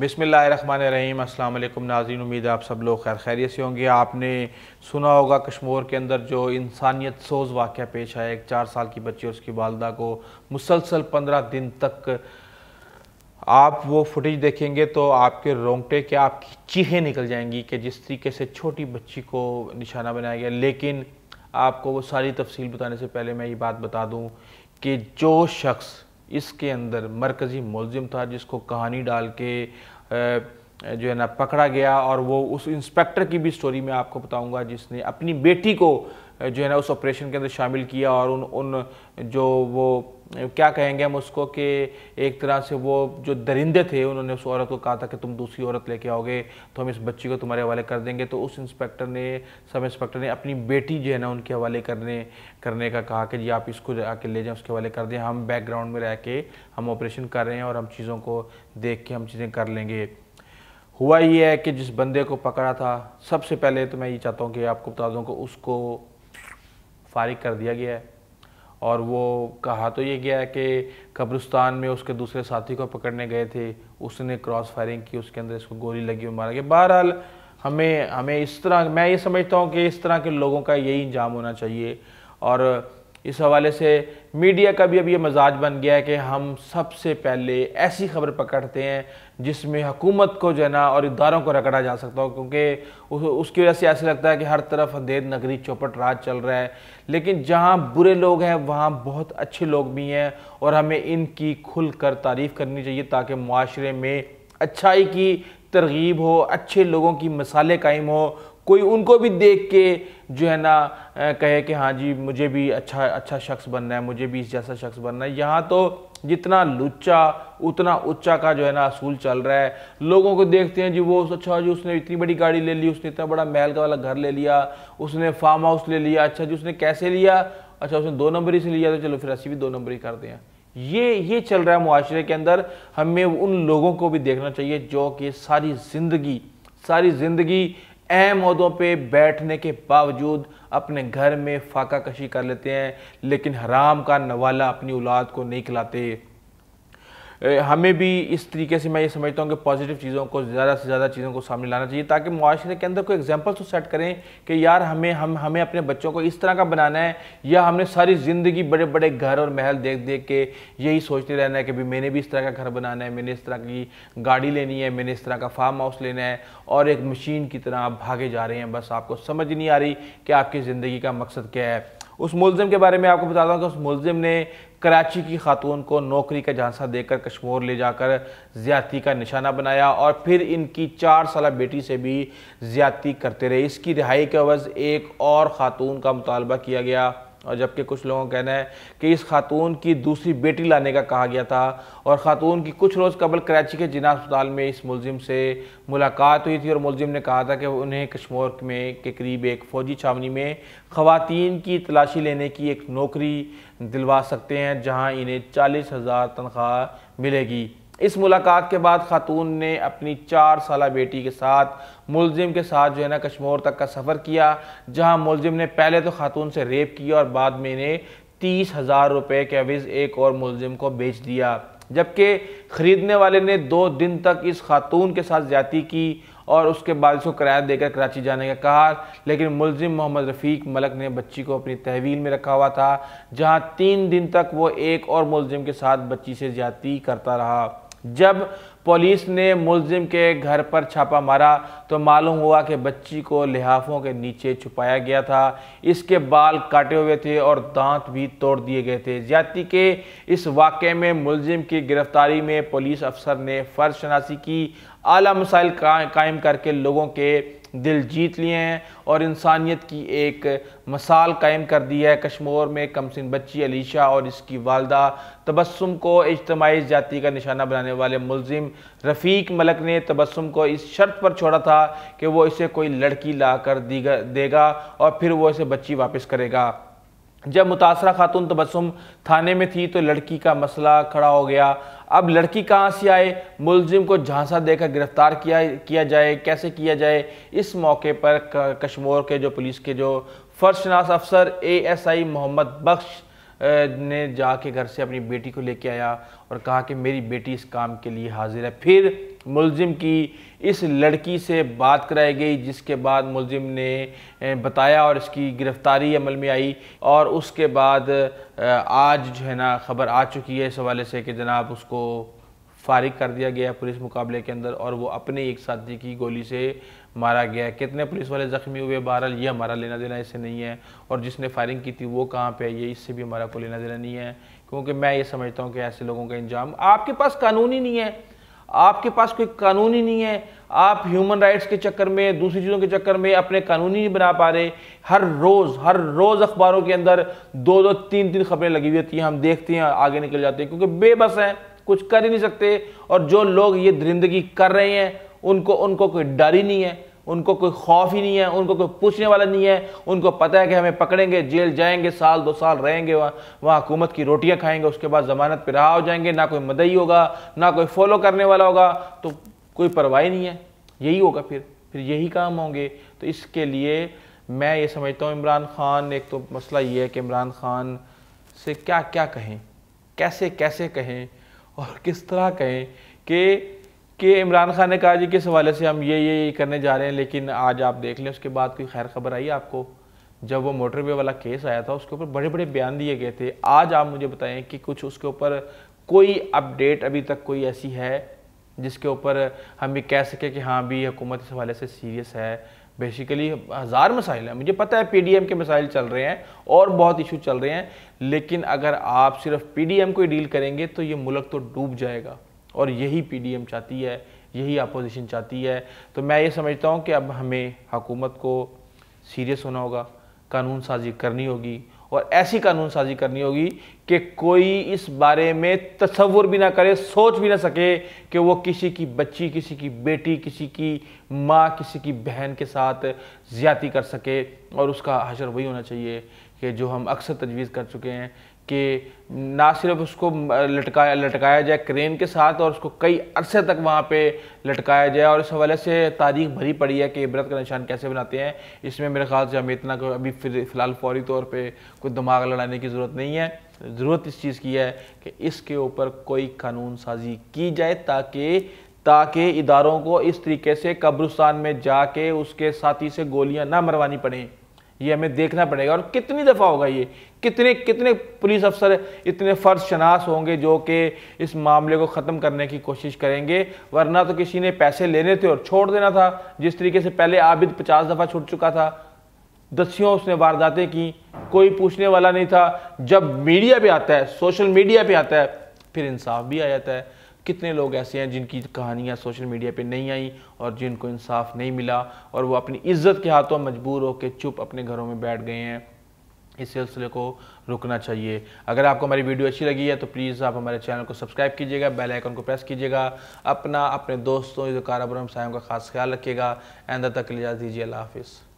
रही अल्लाम नाजीन उम्मीद आप सब लोग खैर खैरियत से होंगे आपने सुना होगा कश्मीर के अंदर जो इंसानियत सोज वाक़ पेश आया एक चार साल की बच्ची और उसकी वालदा को मुसलसल पंद्रह दिन तक आप वो फुटेज देखेंगे तो आपके रोंगटे के आपकी चीहें निकल जाएंगी कि जिस तरीके से छोटी बच्ची को निशाना बनाया गया लेकिन आपको वो सारी तफसील बताने से पहले मैं ये बात बता दूँ कि जो शख्स इसके अंदर मरकज़ी मुलजिम था जिसको कहानी डाल के जो है ना पकड़ा गया और वो उस इंस्पेक्टर की भी स्टोरी मैं आपको बताऊंगा जिसने अपनी बेटी को जो है ना उस ऑपरेशन के अंदर शामिल किया और उन उन जो वो क्या कहेंगे हम उसको कि एक तरह से वो जो दरिंदे थे उन्होंने उस औरत को कहा था कि तुम दूसरी औरत लेके आओगे तो हम इस बच्ची को तुम्हारे हवाले कर देंगे तो उस इंस्पेक्टर ने सब इंस्पेक्टर ने अपनी बेटी जो है ना उनके हवाले करने करने का कहा कि जी आप इसको आके ले जाएं उसके हवाले कर दें हम बैकग्राउंड में रह के हम ऑपरेशन कर रहे हैं और हम चीज़ों को देख के हम चीज़ें कर लेंगे हुआ ये है कि जिस बंदे को पकड़ा था सबसे पहले तो मैं ये चाहता हूँ कि आपको बता दूँ कि उसको फारिग कर दिया गया है और वो कहा तो ये गया कि कब्रिस्तान में उसके दूसरे साथी को पकड़ने गए थे उसने क्रॉस फायरिंग की उसके अंदर इसको गोली लगी और मारा गया बहरहाल हमें हमें इस तरह मैं ये समझता हूँ कि इस तरह के लोगों का यही इंजाम होना चाहिए और इस हवाले से मीडिया का भी अब ये मजाज बन गया है कि हम सबसे पहले ऐसी खबर पकड़ते हैं जिसमें हुकूमत को जो है ना और इदारों को रगड़ा जा सकता हो क्योंकि उस, उसकी वजह से ऐसा लगता है कि हर तरफ अंधेर नगरी चौपट राज चल रहा है लेकिन जहाँ बुरे लोग हैं वहाँ बहुत अच्छे लोग भी हैं और हमें इनकी खुल कर तारीफ़ करनी चाहिए ताकि माशरे में अच्छाई की तरगीब हो अच्छे लोगों की मसाले कायम हो कोई उनको भी देख के जो है ना कहे कि हाँ जी मुझे भी अच्छा अच्छा शख्स बनना है मुझे भी इस जैसा शख्स बनना है यहाँ तो जितना लुच्चा उतना उच्चा का जो है ना असूल चल रहा है लोगों को देखते हैं जी वो अच्छा जी उसने इतनी बड़ी गाड़ी ले ली उसने इतना बड़ा महल का वाला घर ले लिया उसने फार्म हाउस ले लिया अच्छा जी उसने कैसे लिया अच्छा उसने दो नंबर ही से लिया तो चलो फिर अस्सी भी दो नंबर ही कर दें ये ये चल रहा है मुआरे के अंदर हमें उन लोगों को भी देखना चाहिए जो कि सारी ज़िंदगी सारी ज़िंदगी अहम अहदों पे बैठने के बावजूद अपने घर में फाका कशी कर लेते हैं लेकिन हराम का नवाला अपनी औलाद को नहीं खिलाते हमें भी इस तरीके से मैं ये समझता हूँ कि पॉजिटिव चीज़ों को ज़्यादा से ज़्यादा चीज़ों को सामने लाना चाहिए ताकि माशरे के अंदर कोई एग्जाम्पल तो सेट करें कि यार हमें हम हमें अपने बच्चों को इस तरह का बनाना है या हमने सारी ज़िंदगी बड़े बड़े घर और महल देख देख के यही सोचते रहना है कि भाई मैंने भी इस तरह का घर बनाना है मैंने इस तरह की गाड़ी लेनी है मैंने इस तरह का फार्म हाउस लेना है और एक मशीन की तरह आप भागे जा रहे हैं बस आपको समझ नहीं आ रही कि आपकी ज़िंदगी का मकसद क्या है उस मुलजिम के बारे में आपको बता दूँ कि उस मुलजिम ने कराची की खातून को नौकरी का झांसा देकर कश्मोर ले जाकर ज्यादती का निशाना बनाया और फिर इनकी चार साल बेटी से भी ज्यादती करते रहे इसकी रिहाई के अवज़ एक और ख़ातून का मुतालबा किया गया और जबकि कुछ लोगों का कहना है कि इस खातून की दूसरी बेटी लाने का कहा गया था और ख़ातून की कुछ रोज़ कबल कराची के जिना अस्पताल में इस मुलजिम से मुलाकात हुई थी और मुलिम ने कहा था कि उन्हें कश्मोर में के करीब एक फ़ौजी छावनी में खातन की तलाशी लेने की एक नौकरी दिलवा सकते हैं जहाँ इन्हें चालीस हज़ार तनख्वाह मिलेगी इस मुलाकात के बाद खातून ने अपनी चार साल बेटी के साथ मुलजिम के साथ जो है ना कश्मोर तक का सफ़र किया जहां मुलजिम ने पहले तो खातून से रेप किया और बाद में इन्हें तीस हज़ार रुपये के अवज़ एक और मुलजिम को बेच दिया जबकि ख़रीदने वाले ने दो दिन तक इस खातून के साथ ज्यादा की और उसके बाद इसको किराया देकर कराची जाने का कहा लेकिन मुलजिम मोहम्मद रफ़ीक मलक ने बच्ची को अपनी तहवील में रखा हुआ था जहाँ तीन दिन तक वो एक और मुलजिम के साथ बच्ची से ज्यादा करता रहा जब पुलिस ने मुलजिम के घर पर छापा मारा तो मालूम हुआ कि बच्ची को लिहाफों के नीचे छुपाया गया था इसके बाल काटे हुए थे और दांत भी तोड़ दिए गए थे ज्यादा के इस वाक़े में मुलजिम की गिरफ्तारी में पुलिस अफसर ने फर्ज शनासी की आला मसाइल कायम करके लोगों के दिल जीत लिए हैं और इंसानियत की एक मसाल कायम कर दी है कश्मीर में कमसिन बच्ची अलीशा और इसकी वालदा तबस्सुम को इजतमाही जाति का निशाना बनाने वाले मुलजिम रफ़ीक मलक ने तबस्सुम को इस शर्त पर छोड़ा था कि वो इसे कोई लड़की ला कर देगा और फिर वो इसे बच्ची वापस करेगा जब मुतासरा खातून तबस्सुम थाने में थी तो लड़की का मसला खड़ा हो गया अब लड़की कहाँ से आए मुलजिम को झांसा देकर गिरफ्तार किया किया जाए कैसे किया जाए इस मौके पर कश्मोर के जो पुलिस के जो फर्शनास अफसर एएसआई मोहम्मद बख्श ने जाके घर से अपनी बेटी को लेके आया और कहा कि मेरी बेटी इस काम के लिए हाजिर है फिर मुलजिम की इस लड़की से बात कराई गई जिसके बाद मुलजिम ने बताया और इसकी गिरफ़्तारी अमल में आई और उसके बाद आज जो है ना ख़बर आ चुकी है इस हवाले से कि जनाब उसको फारिग कर दिया गया पुलिस मुकाबले के अंदर और वो अपने एक साथी की गोली से मारा गया कितने पुलिस वाले ज़ख्मी हुए बहरहाल ये हमारा लेना देना इससे नहीं है और जिसने फायरिंग की थी वो कहाँ पे है ये इससे भी हमारा कोई लेना देना नहीं है क्योंकि मैं ये समझता हूँ कि ऐसे लोगों का इंजाम आपके पास कानून ही नहीं है आपके पास कोई कानून ही नहीं है आप ह्यूमन राइट्स के चक्कर में दूसरी चीज़ों के चक्कर में अपने कानून ही नहीं बना पा रहे हर रोज़ हर रोज़ अखबारों के अंदर दो दो तीन तीन खबरें लगी हुई होती हैं हम देखते हैं आगे निकल जाते हैं क्योंकि बेबस हैं कुछ कर ही नहीं सकते और जो लोग ये दरिंदगी कर रहे हैं उनको उनको कोई डर ही नहीं है उनको कोई खौफ ही नहीं है उनको कोई पूछने वाला नहीं है उनको पता है कि हमें पकड़ेंगे जेल जाएंगे साल दो साल रहेंगे वहाँ वहाँ हुकूमत की रोटियाँ खाएंगे उसके बाद ज़मानत पर रहा हो जाएंगे ना कोई मदई होगा ना कोई फॉलो करने वाला होगा तो कोई परवाह नहीं है यही होगा फिर फिर यही काम होंगे तो इसके लिए मैं ये समझता हूँ इमरान खान एक तो मसला ये है कि इमरान खान से क्या क्या कहें कैसे कैसे कहें और किस तरह कहें कि कि इमरान खान ने कहा जी किस हवाले से हम ये ये करने जा रहे हैं लेकिन आज आप देख लें उसके बाद कोई खैर खबर आई आपको जब वो मोटरवे वाला केस आया था उसके ऊपर बड़े बड़े बयान दिए गए थे आज आप मुझे बताएं कि कुछ उसके ऊपर कोई अपडेट अभी तक कोई ऐसी है जिसके ऊपर हम भी कह सकें कि हाँ भी हुकूमत इस हवाले से सीरियस है बेसिकली हज़ार मसाइल हैं मुझे पता है पीडीएम के मसाइल चल रहे हैं और बहुत इशू चल रहे हैं लेकिन अगर आप सिर्फ पीडीएम को ही डील करेंगे तो ये मुल्क तो डूब जाएगा और यही पीडीएम चाहती है यही अपोजिशन चाहती है तो मैं ये समझता हूँ कि अब हमें हकूमत को सीरियस होना होगा कानून साजी करनी होगी और ऐसी कानून साजी करनी होगी कि कोई इस बारे में तस्वुर भी ना करे सोच भी ना सके कि वो किसी की बच्ची किसी की बेटी किसी की माँ किसी की बहन के साथ ज़्यादी कर सके और उसका हशर वही होना चाहिए कि जो हम अक्सर तजवीज़ कर चुके हैं कि ना सिर्फ उसको लटकाया लटकाया जाए क्रेन के साथ और उसको कई अरसे तक वहाँ पे लटकाया जाए और इस हवाले से तारीख भरी पड़ी है कि इबरत का निशान कैसे बनाते हैं इसमें मेरे ख्याल से हमें इतना को अभी फ़िलहाल फौरी तौर पर कोई दिमाग लड़ाने की ज़रूरत नहीं है ज़रूरत इस चीज़ की है कि इसके ऊपर कोई कानून साजी की जाए ताकि ताकि इदारों को इस तरीके से कब्रस्तान में जाके उसके साथी से गोलियां ना मरवानी पड़ें ये हमें देखना पड़ेगा और कितनी दफ़ा होगा ये कितने कितने पुलिस अफसर इतने फ़र्ज शनास होंगे जो कि इस मामले को ख़त्म करने की कोशिश करेंगे वरना तो किसी ने पैसे लेने थे और छोड़ देना था जिस तरीके से पहले आबिद पचास दफ़ा छूट चुका था दसियों उसने वारदातें की कोई पूछने वाला नहीं था जब मीडिया पर आता है सोशल मीडिया पर आता है फिर इंसाफ भी आ जाता है कितने लोग ऐसे हैं जिनकी कहानियाँ सोशल मीडिया पे नहीं आई और जिनको इंसाफ नहीं मिला और वो अपनी इज्जत के हाथों मजबूर होकर चुप अपने घरों में बैठ गए हैं इस सिलसिले को रुकना चाहिए अगर आपको हमारी वीडियो अच्छी लगी है तो प्लीज़ आप हमारे चैनल को सब्सक्राइब कीजिएगा बेल आइकन को प्रेस कीजिएगा अपना अपने दोस्तों काराबरम साहब का खास ख्याल रखिएगा आंदा तक लिजाज दीजिए अल्लाह हाफिज़